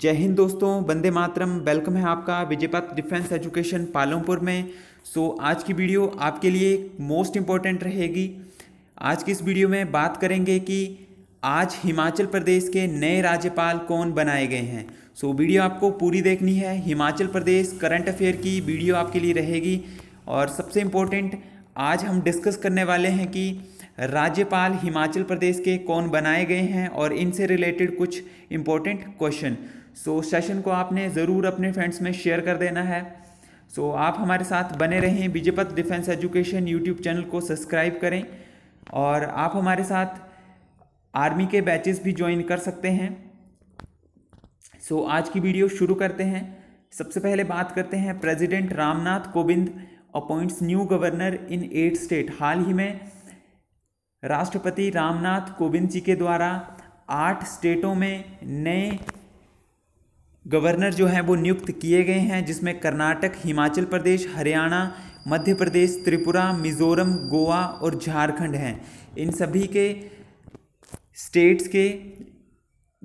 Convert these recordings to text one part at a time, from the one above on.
जय हिंद दोस्तों वंदे मातरम वेलकम है आपका विजयपत डिफेंस एजुकेशन पालमपुर में सो so, आज की वीडियो आपके लिए मोस्ट इम्पॉर्टेंट रहेगी आज की इस वीडियो में बात करेंगे कि आज हिमाचल प्रदेश के नए राज्यपाल कौन बनाए गए हैं सो so, वीडियो आपको पूरी देखनी है हिमाचल प्रदेश करंट अफेयर की वीडियो आपके लिए रहेगी और सबसे इम्पोर्टेंट आज हम डिस्कस करने वाले हैं कि राज्यपाल हिमाचल प्रदेश के कौन बनाए गए हैं और इनसे रिलेटेड कुछ इम्पोर्टेंट क्वेश्चन सो सेशन को आपने ज़रूर अपने फ्रेंड्स में शेयर कर देना है सो so, आप हमारे साथ बने रहें Vijaypath defence education YouTube channel को सब्सक्राइब करें और आप हमारे साथ आर्मी के बैचेस भी ज्वाइन कर सकते हैं सो so, आज की वीडियो शुरू करते हैं सबसे पहले बात करते हैं president Ramnath Kovind appoints new governor in eight state हाल ही में राष्ट्रपति रामनाथ कोविंद जी के द्वारा आठ स्टेटों में नए गवर्नर जो हैं वो नियुक्त किए गए हैं जिसमें कर्नाटक हिमाचल प्रदेश हरियाणा मध्य प्रदेश त्रिपुरा मिजोरम गोवा और झारखंड हैं इन सभी के स्टेट्स के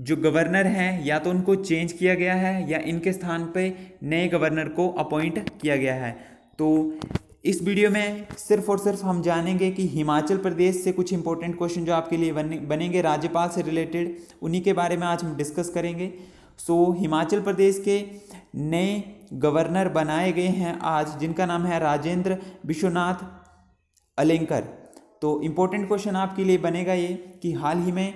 जो गवर्नर हैं या तो उनको चेंज किया गया है या इनके स्थान पे नए गवर्नर को अपॉइंट किया गया है तो इस वीडियो में सिर्फ और सिर्फ हम जानेंगे कि हिमाचल प्रदेश से कुछ इंपॉर्टेंट क्वेश्चन जो आपके लिए बने बनेंगे राज्यपाल से रिलेटेड उन्हीं के बारे में आज हम डिस्कस करेंगे सो so, हिमाचल प्रदेश के नए गवर्नर बनाए गए हैं आज जिनका नाम है राजेंद्र विश्वनाथ अलेंकर तो इम्पोर्टेंट क्वेश्चन आपके लिए बनेगा ये कि हाल ही में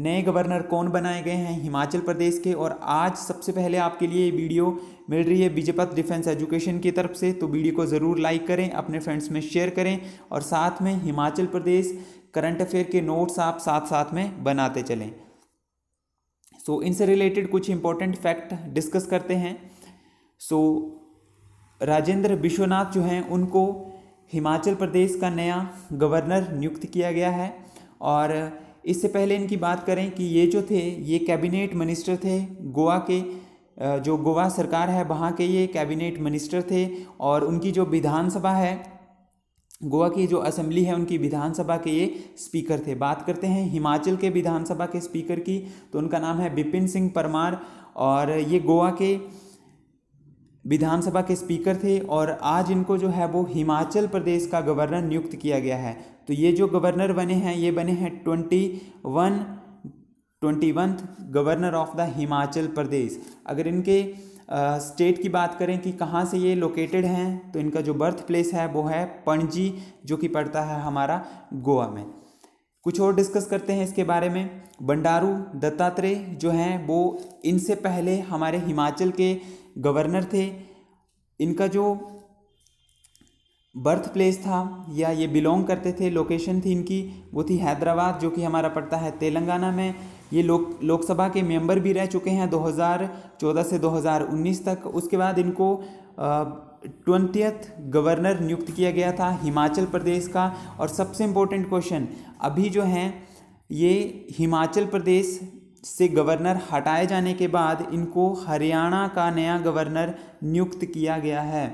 नए गवर्नर कौन बनाए गए हैं हिमाचल प्रदेश के और आज सबसे पहले आपके लिए वीडियो मिल रही है बीजेपत डिफेंस एजुकेशन की तरफ से तो वीडियो को ज़रूर लाइक करें अपने फ्रेंड्स में शेयर करें और साथ में हिमाचल प्रदेश करंट अफेयर के नोट्स आप साथ साथ में बनाते चलें सो so, इनसे रिलेटेड कुछ इंपॉर्टेंट फैक्ट डिस्कस करते हैं सो so, राजेंद्र विश्वनाथ जो हैं उनको हिमाचल प्रदेश का नया गवर्नर नियुक्त किया गया है और इससे पहले इनकी बात करें कि ये जो थे ये कैबिनेट मिनिस्टर थे गोवा के जो गोवा सरकार है वहाँ के ये कैबिनेट मिनिस्टर थे और उनकी जो विधानसभा है गोवा की जो असेंबली है उनकी विधानसभा के ये स्पीकर थे बात करते हैं हिमाचल के विधानसभा के स्पीकर की तो उनका नाम है बिपिन सिंह परमार और ये गोवा के विधानसभा के स्पीकर थे और आज इनको जो है वो हिमाचल प्रदेश का गवर्नर नियुक्त किया गया है तो ये जो गवर्नर बने हैं ये बने हैं twenty one twenty one governor of the Himachal Pradesh अगर इनके स्टेट की बात करें कि कहाँ से ये लोकेटेड हैं तो इनका जो बर्थ प्लेस है वो है पणजी जो कि पड़ता है हमारा गोवा में कुछ और डिस्कस करते हैं इसके बारे में बंडारू दत्तात्रेय जो हैं वो इनसे पहले हमारे हिमाचल के गवर्नर थे इनका जो बर्थ प्लेस था या ये बिलोंग करते थे लोकेशन थी इनकी वो थी हैदराबाद जो कि हमारा पड़ता है तेलंगाना में ये लोक लोकसभा के मेंबर भी रह चुके हैं 2014 से 2019 तक उसके बाद इनको ट्वेंटियथ गवर्नर नियुक्त किया गया था हिमाचल प्रदेश का और सबसे इम्पोर्टेंट क्वेश्चन अभी जो हैं ये हिमाचल प्रदेश से गवर्नर हटाए जाने के बाद इनको हरियाणा का नया गवर्नर नियुक्त किया गया है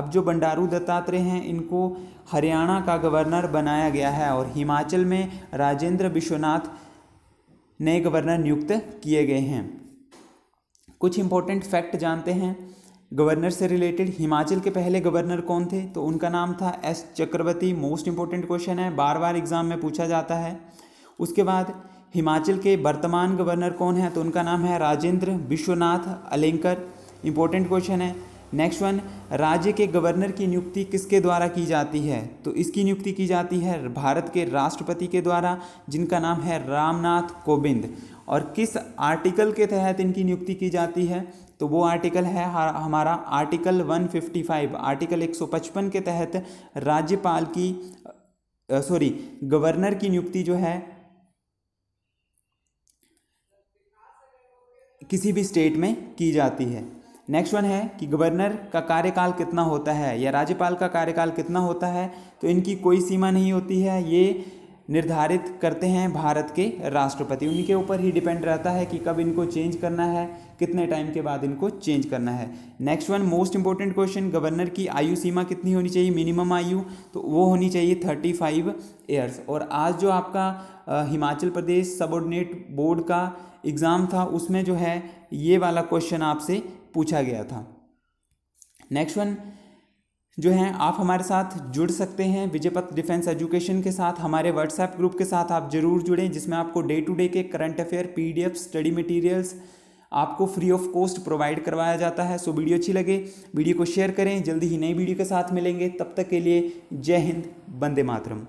अब जो बंडारू दत्तात्रेय हैं इनको हरियाणा का गवर्नर बनाया गया है और हिमाचल में राजेंद्र विश्वनाथ नए गवर्नर नियुक्त किए गए हैं कुछ इम्पोर्टेंट फैक्ट जानते हैं गवर्नर से रिलेटेड हिमाचल के पहले गवर्नर कौन थे तो उनका नाम था S Chakravarti most important question है बार बार एग्जाम में पूछा जाता है उसके बाद हिमाचल के वर्तमान गवर्नर कौन है तो उनका नाम है राजेंद्र विश्वनाथ अलेंकर इंपॉर्टेंट क्वेश्चन है नेक्स्ट वन राज्य के गवर्नर की नियुक्ति किसके द्वारा की जाती है तो इसकी नियुक्ति की जाती है भारत के राष्ट्रपति के द्वारा जिनका नाम है रामनाथ कोविंद और किस आर्टिकल के तहत इनकी नियुक्ति की जाती है तो वो आर्टिकल है हमारा आर्टिकल 155 आर्टिकल 155 के तहत राज्यपाल की सॉरी गवर्नर की नियुक्ति जो है किसी भी स्टेट में की जाती है नेक्स्ट वन है कि गवर्नर का कार्यकाल कितना होता है या राज्यपाल का कार्यकाल कितना होता है तो इनकी कोई सीमा नहीं होती है ये निर्धारित करते हैं भारत के राष्ट्रपति उन्हीं के ऊपर ही डिपेंड रहता है कि कब इनको चेंज करना है कितने टाइम के बाद इनको चेंज करना है next one most important question governor की आयु सीमा कितनी होनी चाहिए मिनिमम आयु तो वो होनी चाहिए थर्टी फाइव ईयर्स और आज जो आपका हिमाचल प्रदेश सबोर्डिनेट बोर्ड का एग्ज़ाम था उसमें जो है ये वाला क्वेश्चन आपसे पूछा गया था नेक्स्ट वन जो हैं आप हमारे साथ जुड़ सकते हैं विजयपथ डिफेंस एजुकेशन के साथ हमारे व्हाट्सएप ग्रुप के साथ आप जरूर जुड़ें जिसमें आपको डे टू डे के current affair PDF study materials आपको फ्री ऑफ कॉस्ट प्रोवाइड करवाया जाता है सो वीडियो अच्छी लगे वीडियो को शेयर करें जल्दी ही नई वीडियो के साथ मिलेंगे तब तक के लिए जय हिंद बंदे मातरम